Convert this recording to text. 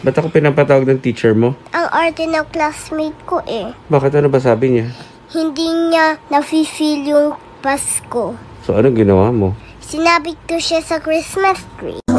Ba't ako pinapatawag ng teacher mo? Ang arte ng classmate ko eh. Bakit ano ba sabi niya? Hindi niya nafe-feel yung Pasko. So, ano ginawa mo? Sinabi ko siya sa Christmas tree.